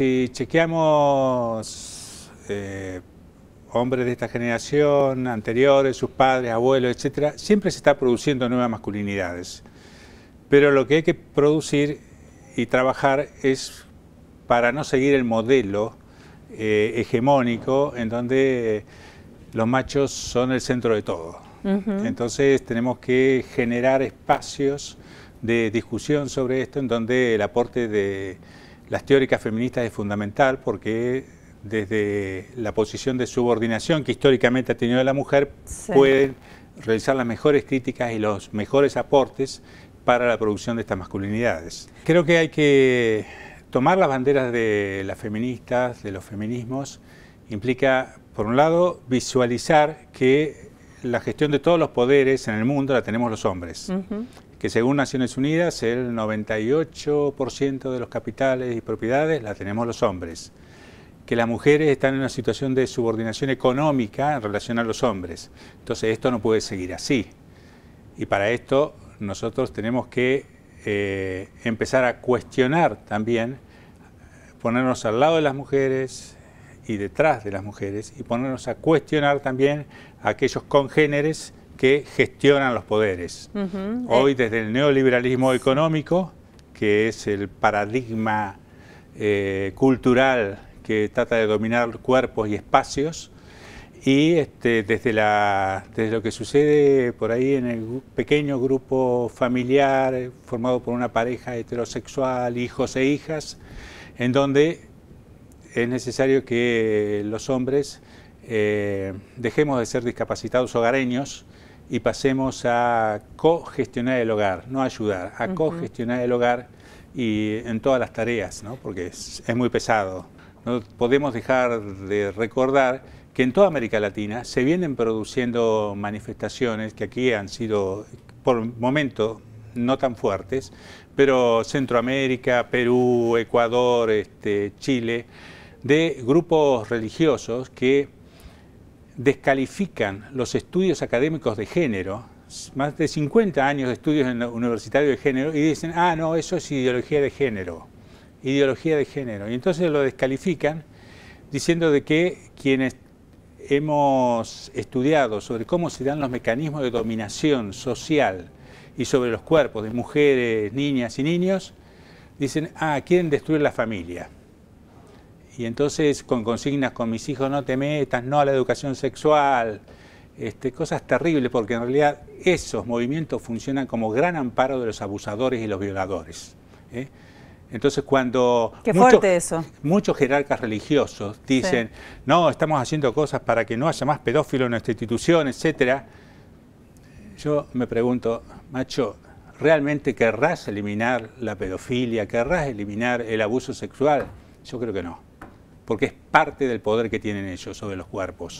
si chequeamos eh, hombres de esta generación, anteriores, sus padres, abuelos, etc., siempre se está produciendo nuevas masculinidades. Pero lo que hay que producir y trabajar es para no seguir el modelo eh, hegemónico en donde los machos son el centro de todo. Entonces tenemos que generar espacios de discusión sobre esto en donde el aporte de las teóricas feministas es fundamental porque desde la posición de subordinación que históricamente ha tenido la mujer pueden realizar las mejores críticas y los mejores aportes para la producción de estas masculinidades. Creo que hay que tomar las banderas de las feministas, de los feminismos, implica, por un lado, visualizar que la gestión de todos los poderes en el mundo la tenemos los hombres que según Naciones Unidas el 98% de los capitales y propiedades la tenemos los hombres, que las mujeres están en una situación de subordinación económica en relación a los hombres. Entonces esto no puede seguir así. Y para esto nosotros tenemos que eh, empezar a cuestionar también, ponernos al lado de las mujeres y detrás de las mujeres y ponernos a cuestionar también a aquellos congéneres que gestionan los poderes. Hoy eh. desde el neoliberalismo económico, que es el paradigma eh, cultural que trata de dominar cuerpos y espacios, y este, desde, lo que sucede por ahí en el pequeño grupo familiar formado por una pareja heterosexual, hijos e hijas, en donde es necesario que los hombres eh, dejemos de ser discapacitados hogareños y pasemos a cogestionar el hogar, no ayudar, a cogestionar el hogar y en todas las tareas, ¿no? porque es, muy pesado. No podemos dejar de recordar que en toda América Latina se vienen produciendo manifestaciones que aquí han sido por momento no tan fuertes, pero Centroamérica, Perú, Ecuador, este, Chile, de grupos religiosos que descalifican los estudios académicos de género, más de 50 años de estudios universitarios de género, y dicen, ah, no, eso es ideología de género, ideología de género. Y entonces lo descalifican diciendo de que quienes hemos estudiado sobre cómo se dan los mecanismos de dominación social y sobre los cuerpos de mujeres, niñas y niños, dicen, ah, quieren destruir la familia. Y entonces con consignas con mis hijos no te metas, no a la educación sexual, este, cosas terribles, porque en realidad esos movimientos funcionan como gran amparo de los abusadores y los violadores. ¿eh? Entonces cuando muchos, muchos, jerarcas religiosos dicen, no, estamos haciendo cosas para que no haya más pedófilo en nuestra institución, etcétera, yo me pregunto, macho, ¿realmente querrás eliminar la pedofilia? ¿Querrás eliminar el abuso sexual? Yo creo que no porque es parte del poder que tienen ellos sobre los cuerpos.